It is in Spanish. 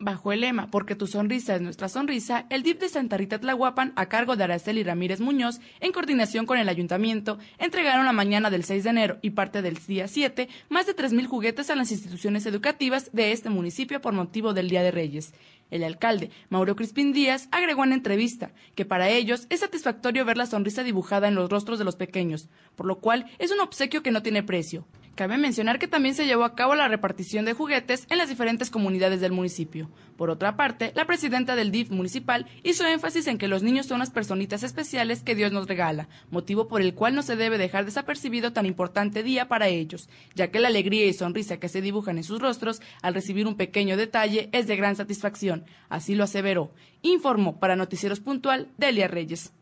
Bajo el lema Porque tu sonrisa es nuestra sonrisa, el DIP de Santa Rita Tlahuapan, a cargo de Araceli Ramírez Muñoz, en coordinación con el ayuntamiento, entregaron la mañana del 6 de enero y parte del día 7 más de 3.000 juguetes a las instituciones educativas de este municipio por motivo del Día de Reyes. El alcalde, Mauro Crispín Díaz, agregó en entrevista que para ellos es satisfactorio ver la sonrisa dibujada en los rostros de los pequeños, por lo cual es un obsequio que no tiene precio. Cabe mencionar que también se llevó a cabo la repartición de juguetes en las diferentes comunidades del municipio. Por otra parte, la presidenta del DIF municipal hizo énfasis en que los niños son las personitas especiales que Dios nos regala, motivo por el cual no se debe dejar desapercibido tan importante día para ellos, ya que la alegría y sonrisa que se dibujan en sus rostros al recibir un pequeño detalle es de gran satisfacción. Así lo aseveró. Informó para Noticieros Puntual Delia Reyes.